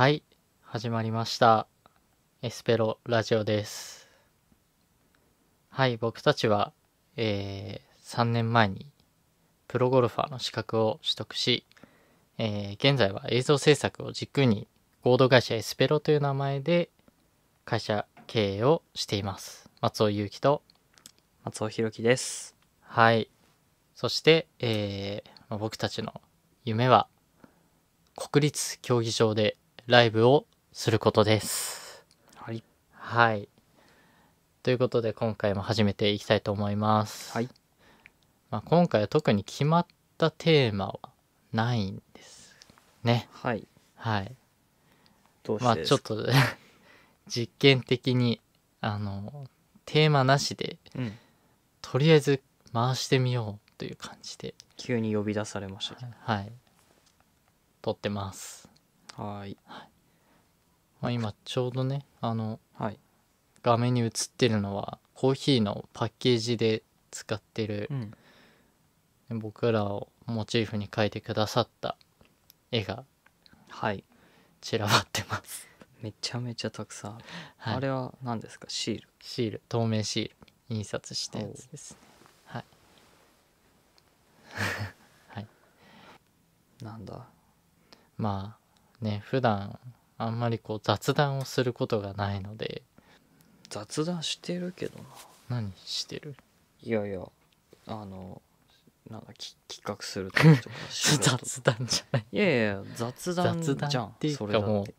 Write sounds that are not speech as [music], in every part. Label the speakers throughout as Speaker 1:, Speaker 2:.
Speaker 1: はい、始まりました。エスペロラジオです。はい、僕たちは、えー、3年前にプロゴルファーの資格を取得し、えー、現在は映像制作を軸に合同会社エスペロという名前で会社経営をしています。松尾祐樹と松尾弘樹です。はい。そして、えー、僕たちの夢は国立競技場でライブをすることです。はい。はい。ということで今回も始めていきたいと思います。はい。まあ、今回は特に決まったテーマはないんですね。はい。はい。まあちょっと [laughs] 実験的にあのテーマなしで、うん、とりあえず回してみようという感じで急に呼び出されました、はい、撮ってますはい、まあ、今ちょうどねあの、はい、画面に映ってるのはコーヒーのパッケージで使ってる、うん、僕らをモチーフに描いてくださった絵がはい散らばってますめちゃめちゃたくさん、はい、あれは何ですかシールシール透明シール印刷したやつですねはい [laughs] はいなんだまあね普段あんまりこう雑談をすることがないので雑談してるけどな何してるいやいやあのなんだき企画する時とか仕 [laughs] 雑談じゃないいやいや雑談じゃ談んっていうそれだかもう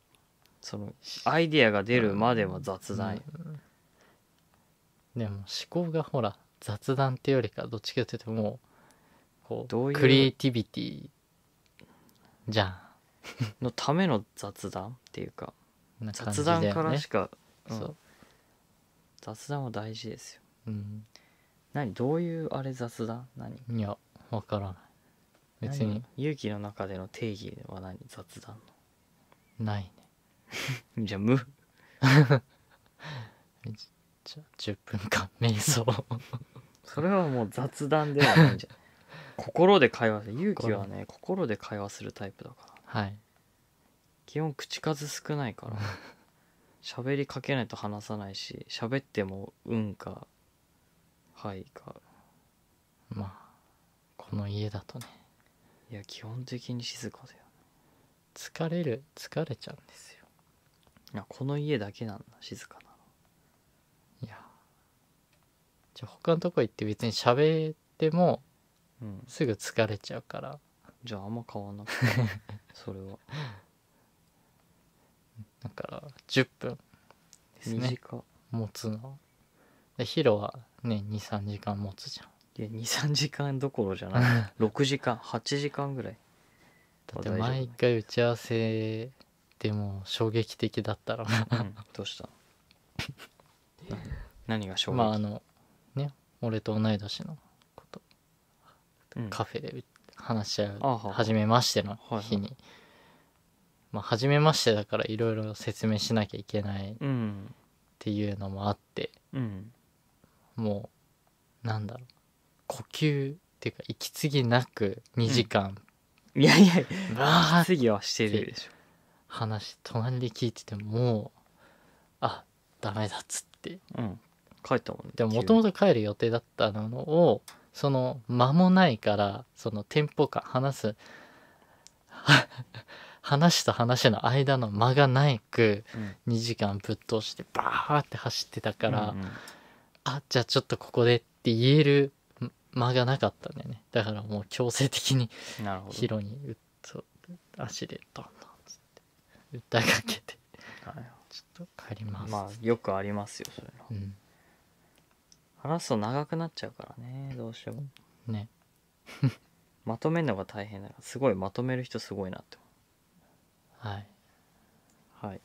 Speaker 1: そのアイディアが出るまでは雑談よ、でも思考がほら雑談っていうよりかどっちかっていうともうこうういうクリエイティビティじゃん [laughs] のための雑談っていうか、ね、雑談からしか、うん、雑談は大事ですよ、うん、何どういうあれ雑談何いや分からない別に勇気の中での定義は何雑談のないね [laughs] じゃあ無 [laughs] じゃあ10分間瞑想それはもう雑談ではないんじゃない心で会話する勇気はね心で会話するタイプだからはい基本口数少ないから [laughs] 喋りかけないと話さないし喋っても「うん」か「はい」かまあこの家だとねいや基本的に静かだよ疲れる疲れちゃうんですよいやこの家だけなんだ静かないやじゃあ他のとこ行って別に喋ってもうん、すぐ疲れちゃうからじゃああんま買わなくてそれは [laughs] だから10分ですね短持つのでヒロはね23時間持つじゃんいや23時間どころじゃない6 [laughs] 時間8時間ぐらいだって毎回打ち合わせでも衝撃的だったら、うん、どうした何が衝撃まああのね俺と同い年のこと、うん、カフェで話し合う初めましての日に、はまあ、初めましてだからいろいろ説明しなきゃいけないっていうのもあって、もうなんだろう呼吸っていうか息継ぎなく2時間、いやいや息継ぎはしてるでしょ話隣で聞いててもあダメだっつって、帰ったもんねでももともと帰る予定だったのをその間もないからそのテンポ感話す [laughs] 話と話の間の間がないく2時間ぶっ通してバーって走ってたから、うんうん、あじゃあちょっとここでって言える間がなかったんだよねだからもう強制的にヒロにうっと足でドンドンつって歌いかけて、はい、ちょっと帰りますまあよくありますよそうん話すと長くなっちゃうからねどうしてもね [laughs] まとめるのが大変だからすごいまとめる人すごいなってはいはい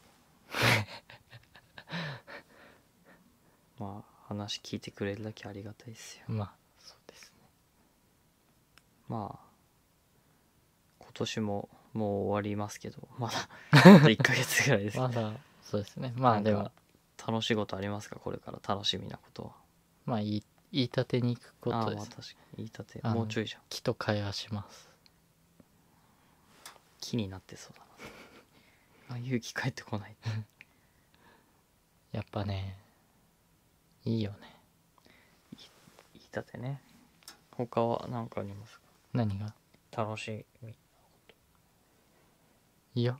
Speaker 1: [laughs] まあ話聞いてくれるだけありがたいですよまあそうですねまあ今年ももう終わりますけどまだ1か [laughs] 月ぐらいです、まだそうですねまあでは楽しいことありますかこれから楽しみなことはまあ言い言い立てに行くこあとーまあで確かに言いたてもうちょいじゃん木と会話します木になってそうだな [laughs] あ勇気帰ってこない [laughs] やっぱねいいよね言いたてね他は何かありますか何が楽しみいや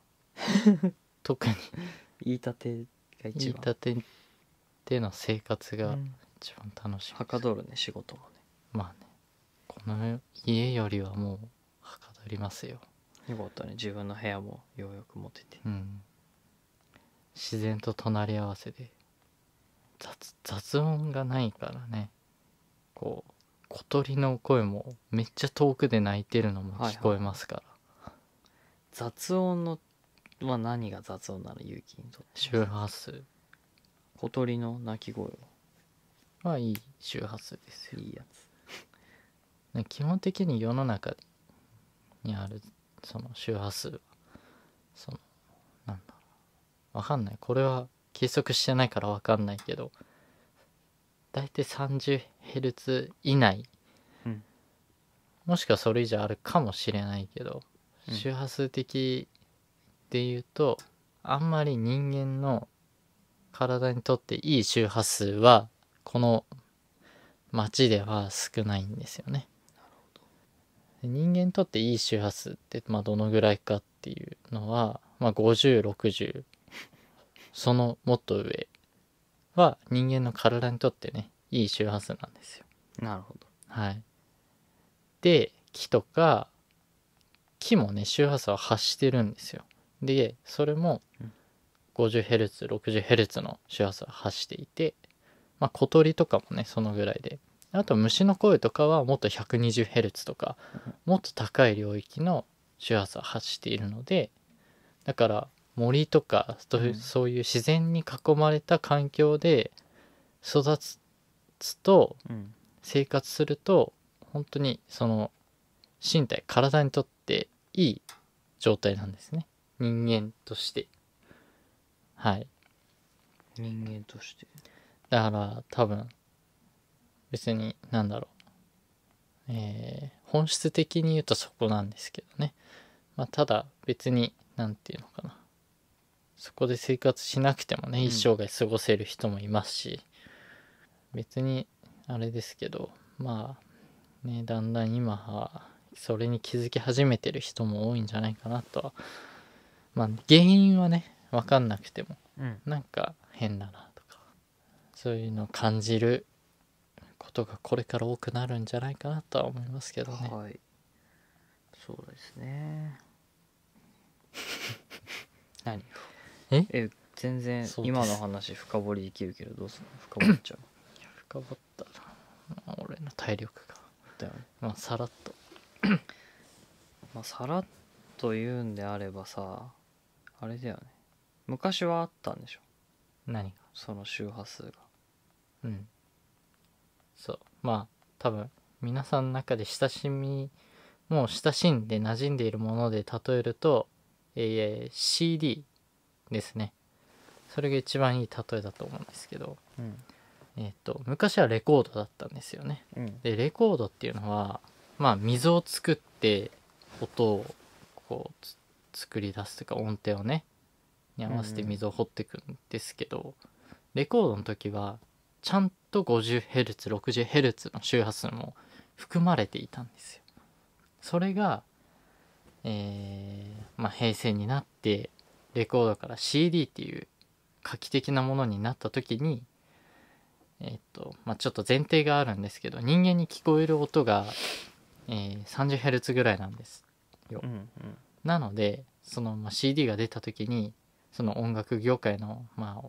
Speaker 1: [laughs] 特に言いたてが言い一てっていうの生活がうん一番楽しいはかどるね仕事もねまあねこの家よりはもうはかどりますよよかったね自分の部屋もようやく持てて、うん、自然と隣り合わせで雑雑音がないからねこう小鳥の声もめっちゃ遠くで鳴いてるのも聞こえますから、雑音のは何が雑音なのゆうきにとって周波数小鳥の鳴き声はまあいい周波数ですよいいやつ基本的に世の中にあるその周波数はそのなんだろう分かんないこれは計測してないから分かんないけど大体 30Hz 以内、うん、もしくはそれ以上あるかもしれないけど、うん、周波数的で言うとあんまり人間の体にとっていい周波数はこの町では少ないんですよね。人間にとっていい周波数って、まあ、どのぐらいかっていうのは、まあ50、6 0そのもっと上は人間の体にとってねいい周波数なんですよ。なるほど。はい、で木とか木もね周波数は発してるんですよ。でそれも 50Hz60Hz の周波数は発していてまあ、小鳥とかもねそのぐらいであと虫の声とかはもっと 120Hz とかもっと高い領域の周波数を発しているのでだから森とかそういう自然に囲まれた環境で育つと生活すると本当にその身体体にとっていい状態なんですね人間としてはい人間としてだから多分別に何だろう、えー、本質的に言うとそこなんですけどね、まあ、ただ別に何て言うのかなそこで生活しなくてもね、一生涯過ごせる人もいますし別にあれですけどまあねだんだん今はそれに気づき始めてる人も多いんじゃないかなとはまあ原因はね分かんなくても、うん、なんか変だなそういうのを感じることがこれから多くなるんじゃないかなとは思いますけどね。はい、そうですね [laughs] 何ええ全然今の話深掘りできるけどどうすんの深掘っちゃう深掘ったら俺の体力がだよねまあさらっと [clears throat] まあさらっと言うんであればさあれだよね昔はあったんでしょ何がその周波数がうんそうまあ多分皆さんの中で親しみもう親しんで馴染んでいるもので例えると、えー、CD ですねそれが一番いい例えだと思うんですけど、うん、えっと、昔はレコードだったんですよね、うん、でレコードっていうのはまあ溝を作って音をこう作り出すというか音程をねに合わせて溝を掘っていくんですけど、レコードの時はちゃんと 50Hz60Hz の周波数も含まれていたんですよそれが、えー、まあ、平成になってレコードから CD っていう画期的なものになった時にえー、っとまあ、ちょっと前提があるんですけど人間に聞こえる音が、えー、30Hz ぐらいなんですよ、うんうん、なのでその、まあ、CD が出た時にその音楽業界の、まあ、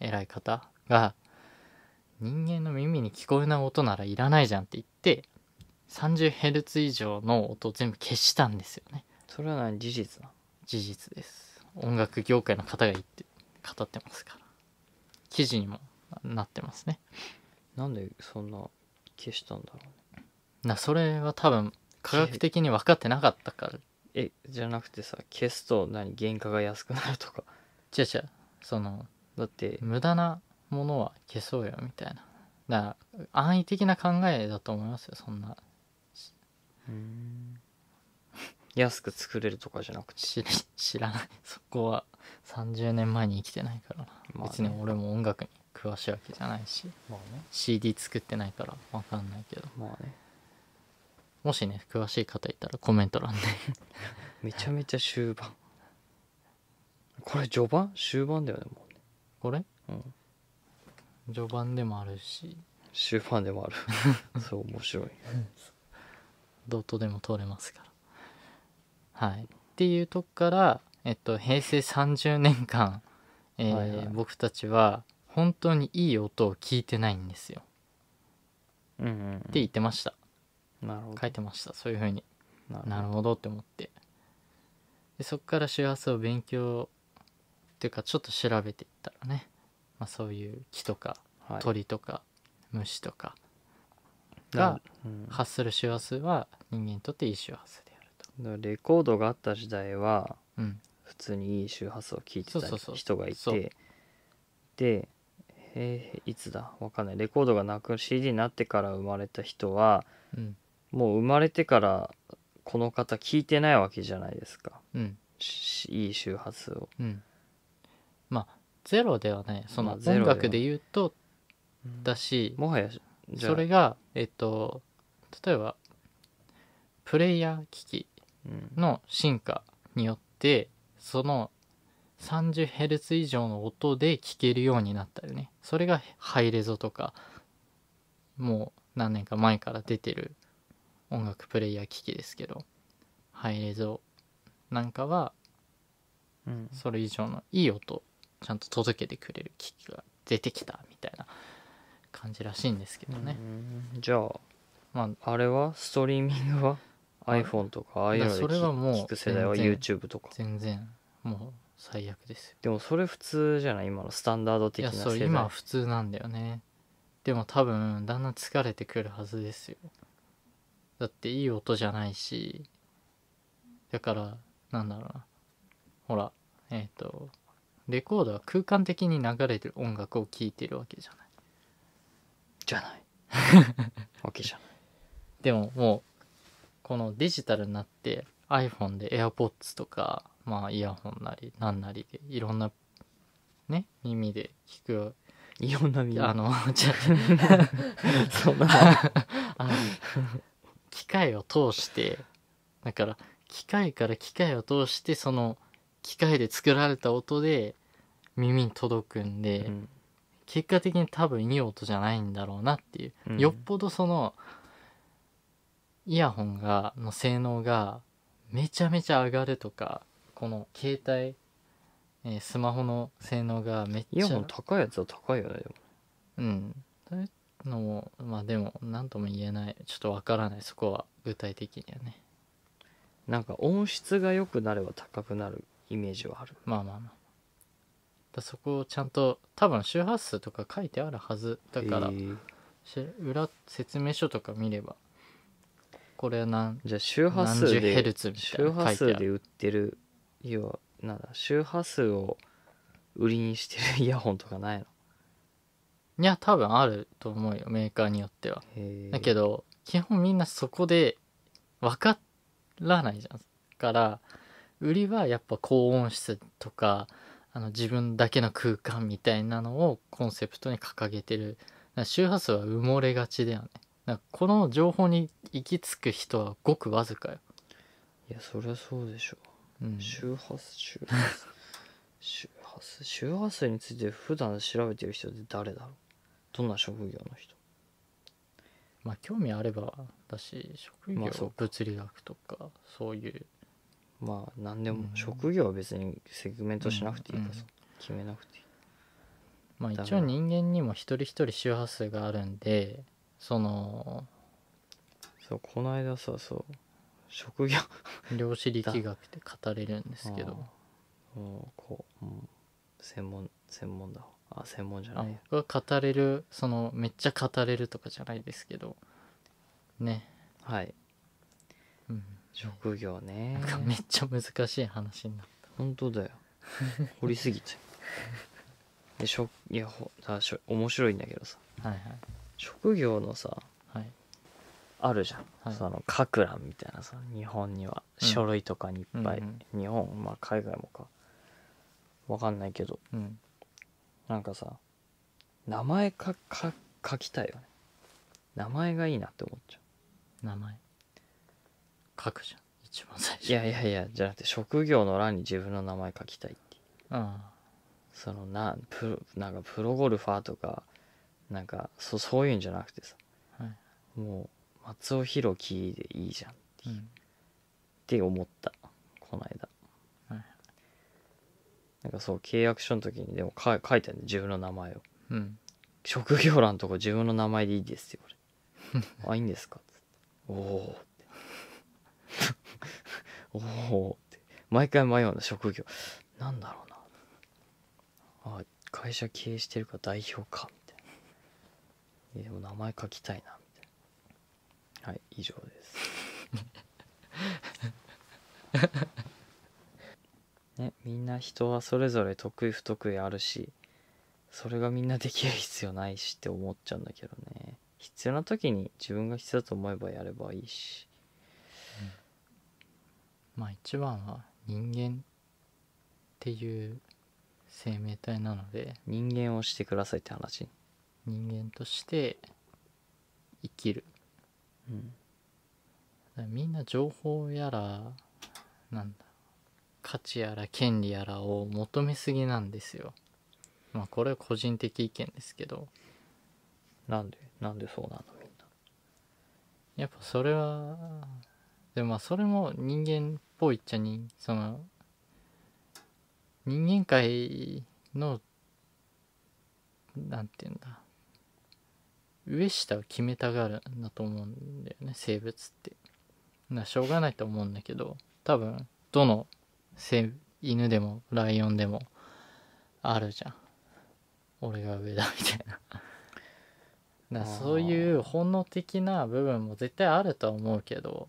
Speaker 1: 偉い方が人間の耳に聞こえない音ならいらないじゃんって言って 30Hz 以上の音を全部消したんですよねそれは何事実な事実です音楽業界の方が言って語ってますから記事にもなってますねなんでそんな消したんだろうねなそれは多分科学的に分かってなかったからえじゃなくてさ消すと何原価が安くなるとか違う違うそのだって無駄なものは消そうよみたいなだから安易的な考えだと思いますよそんなうん安く作れるとかじゃなくて知知らないそこは30年前に生きてないからな、まあね、別に俺も音楽に詳しいわけじゃないし、まあね、CD 作ってないから分かんないけど、まあね、もしね詳しい方いたらコメント欄でめちゃめちゃ終盤これ序盤終盤だよねもうねこれ、うん、序盤でもあるし終盤でもある [laughs] そう面白いどうとでも通れますからはいっていうとこから、えっと、平成30年間、えー、はいはい、僕たちは本当にいい音を聞いてないんですよ、うんうん、って言ってましたなるほど書いてましたそういうふうになるほどって思ってでそっから周波数を勉強っていうかちょっと調べていったらねまあ、そういう木とか鳥とか虫とかが発する周波数は人間にとっていい周波数であると。だからレコードがあった時代は普通にいい周波数を聞いてそうそたう人がいそうてでえーいつだわかんないレコードがなく CD になってから生まれた人はうんもう生まれてからこの方聞いてないわけじゃないですかうんいい周波数をうんまあゼロではないその音楽で言うとだし、もはやそれがえっと例えばプレイヤー機器の進化によって、その 30Hz 以上の音で聴けるようになったよねそれがハイレゾとかもう何年か前から出てる音楽プレイヤー機器ですけどハイレゾなんかはそれ以上のいい音ちゃんと届けてくれる機器が出てきたみたいな感じらしいんですけどねじゃあ,、まあ、あれはストリーミングは iPhone とかああいうので聞く世代は YouTube とか全然もう最悪ですよでもそれ普通じゃない今のスタンダード的な世代いやそう今普通なんだよねでも多分だんだん疲れてくるはずですよだっていい音じゃないしだからなんだろうなほらえっ、ー、とレコードは空間的に流れてる音楽を聴いてるわけじゃないじゃない [laughs] わけじゃないでももうこのデジタルになって iPhone で AirPods とかまあイヤホンなりなんなりでいろんなね耳で聞くいろんな耳あのじゃ [laughs] そんなあの [laughs] 機械を通してだから機械から機械を通してその機械で作られた音で耳に届くんで、うん、結果的に多分いい音じゃないんだろうなっていう、よっぽどそのイヤホンがの性能がめちゃめちゃ上がるとかこの携帯、えー、スマホの性能がめっちゃイヤホン高いやつは高いよねでもうんそういうのもまあでも何とも言えないちょっとわからないそこは具体的にはねなんか音質が良くなれば高くなるイメージはあるまあまあまあだそこをちゃんと多分周波数とか書いてあるはずだから、し裏説明書とか見ればこれなんじゃ周波数何十ヘルツみたい周な書波いて数で売ってる要はなんだ周波数を売りにしてるイヤホンとかないのいや多分あると思うよメーカーによってはーだけど基本みんなそこで分からないじゃんから売りはやっぱ高音質とかあの自分だけの空間みたいなのをコンセプトに掲げてる周波数は埋もれがちだよねなこの情報に行き着く人はごくわずかよいやそりゃそうでしょう、うん、周波数周波数周波数周波数について普段調べてる人って誰だろうどんな職業の人まあ興味あればだし職業、物理学とかそういうまあ何でも、職業は別にセグメントしなくていいから決めなくていいまあ一応人間にも一人一人周波数があるんでそのそうこの間さそう職業量子力学って語れるんですけどもうこう、うん、専門専門だあ専門じゃない語れるそのめっちゃ語れるとかじゃないですけどねはい職業ねなんかめっちゃ難しい話になった本当だよ [laughs] 掘りすぎちゃうでしょいやほしょ面白いんだけどさはいはい職業のさはいあるじゃん、はいその書く欄みたいなさ日本にはうん書類とかにいっぱい、うん日本まあ海外もかわかんないけどうんなんかさ名前かか書きたいよね名前がいいなって思っちゃう名前書くじゃん一番最初いやいやいやじゃなくて職業の欄に自分の名前書きたいってあそのなプロなんかプロゴルファーとかなんかそそういうんじゃなくてさ、はいもう松尾弘樹でいいじゃんっうて,、って思ったこの間はいなんかそう契約書の時にでもか書いてあるん自分の名前をうん職業欄のとこ自分の名前でいいですよ [laughs] あいいんですかっつっておおおおって毎回迷うの職業なんだろうなあ会社経営してるか代表かみたいなでも名前書きたいなみたいなはい以上です [laughs] ね、みんな人はそれぞれ得意不得意あるしそれがみんなできる必要ないしって思っちゃうんだけどね必要な時に自分が必要だと思えばやればいいしまあ一番は人間っていう生命体なので人間をしてくださいって話人間として生きる、うん、みんな情報やらなんだ価値やら権利やらを求めすぎなんですよまあこれは個人的意見ですけどなんでなんでそうなのみんなやっぱそれはでもまあそれも人間っぽいっちゃにその人間界のなんて言うんだ上下を決めたがるんだと思うんだよね生物ってなしょうがないと思うんだけど多分どの犬でもライオンでもあるじゃん俺が上だみたいな [laughs] だそういう本能的な部分も絶対あるとは思うけど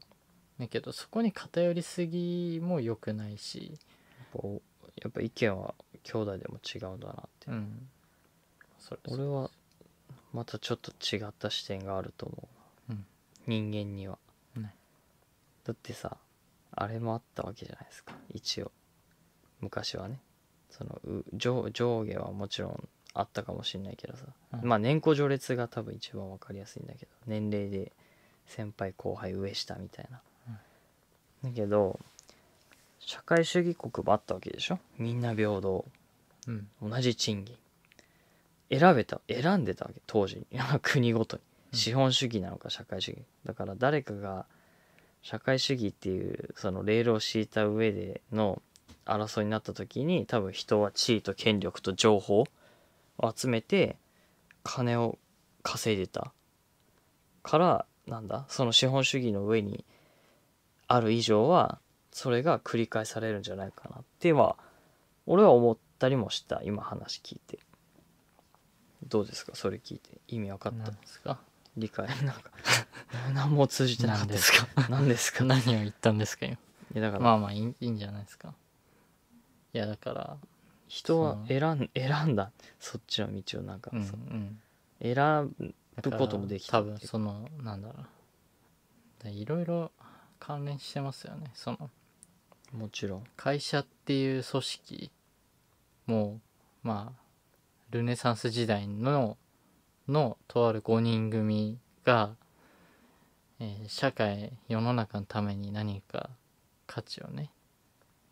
Speaker 1: だけどそこに偏りすぎも良くないしこうやっぱ意見は兄弟でも違うんだなって、うんそれ俺はまたちょっと違った視点があると思う、うん人間には、ねだってさあれもあったわけじゃないですか一応昔はねその上上下はもちろんあったかもしれないけどさ、うんまあ年功序列が多分一番わかりやすいんだけど年齢で先輩後輩上下みたいなだけど社会主義国もあったわけでしょみんな平等、うん、同じ賃金選べた選んでたわけ当時 [laughs] 国ごとに資本主義なのか社会主義だから誰かが社会主義っていうそのレールを敷いた上での争いになった時に多分人は地位と権力と情報を集めて金を稼いでたからなんだその資本主義の上にある以上はそれが繰り返されるんじゃないかなっては俺は思ったりもした今話聞いてどうですかそれ聞いて意味分かったんですか理解なんか [laughs] 何も通じてなかったですか何ですか何を言ったんですか今いやだからまあまあいいいいんじゃないですかいやだから人は選ん選んだそっちの道をなんか、うんうん選ぶこともできた多分そのなんだろういろいろ関連してますよねそのもちろん会社っていう組織もまあルネサンス時代ののとある5人組が、えー、社会世の中のために何か価値をね、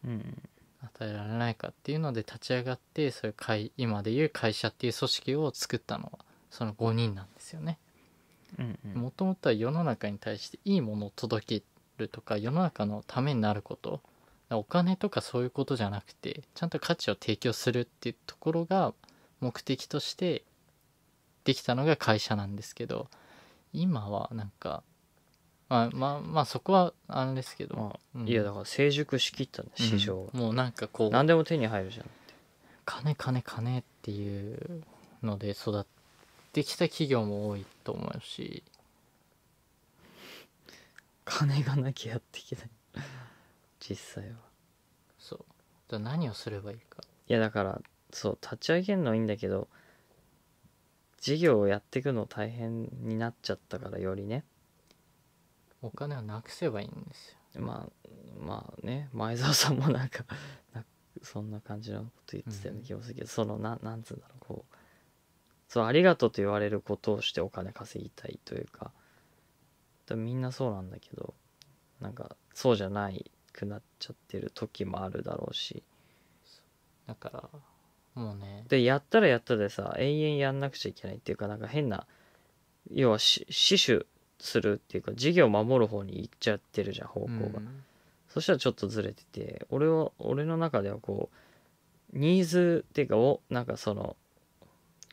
Speaker 1: うん、与えられないかっていうので立ち上がってそういれ会今でいう会社っていう組織を作ったのはその5人なんですよね。もともとは世の中に対していいものを届けるとか世の中のためになることお金とかそういうことじゃなくてちゃんと価値を提供するっていうところが目的としてできたのが会社なんですけど今はなんかまあまあまあそこはあれですけど、まあうん、いやだから成熟しきったね市場うん、もうなんかこう何でも手に入るじゃん金金金っていうので育ってきた企業も多いと思うし金がなきゃやっていけない実際はそうだ何をすればいいかいやだからそう立ち上げるのはいいんだけど事業をやっていくの大変になっちゃったからよりねお金をなくせばいいんですよまあまあね前澤さんもなんか [laughs] なそんな感じのこと言ってたような気もするけど、そのななんつうんだろうこうそうありがとうと言われることをしてお金稼ぎたいというか多みんなそうなんだけどなんかそうじゃないくなっちゃってる時もあるだろうしだからもうねでやったらやったでさ永遠やんなくちゃいけないっていうかなんか変な要は死守するっていうか事業を守る方に行っちゃってるじゃん方向が、うん、そしたらちょっとずれてて俺は俺の中ではこうニーズっていうかをなんかその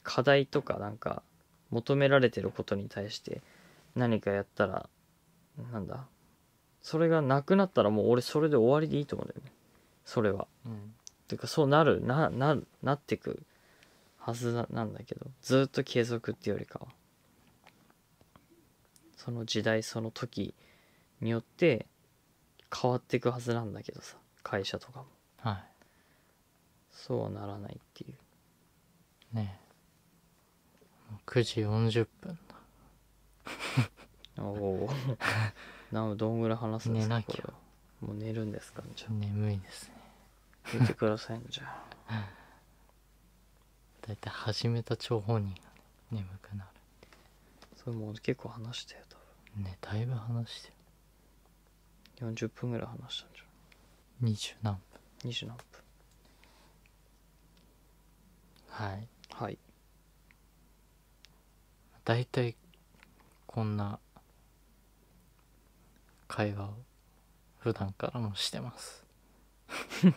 Speaker 1: 課題とかなんか求められてることに対して何かやったらなんだそれがなくなったらもう俺それで終わりでいいと思うんだよねそれは。うん、ていうかそうなるなななってくはずなんだけどずっと継続っていうよりかはその時代その時によって変わっていくはずなんだけどさ会社とかも、はい、そうはならないっていうねえ9時40分おおなどんぐらい話すんですかもう寝るんですかじゃ眠いですね寝てくださいじゃあだいたい始めた張本人が、ね、眠くなるそれもう結構話したよ多分ねだいぶ話してる40分ぐらい話したんじゃ二十何分二十何分はいはいだいたいこんな会話を普段からもしてます [laughs] 確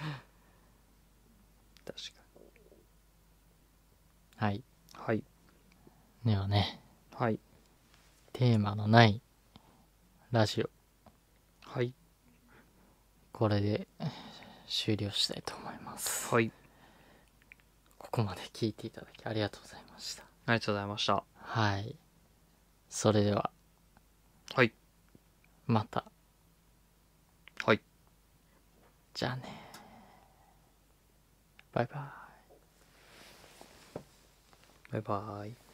Speaker 1: かにはいはいではねはいテーマのないラジオはいこれで終了したいと思いますはいここまで聞いていただきありがとうございましたありがとうございましたはいそれでははいまたはいじゃあねバイバイバイバイ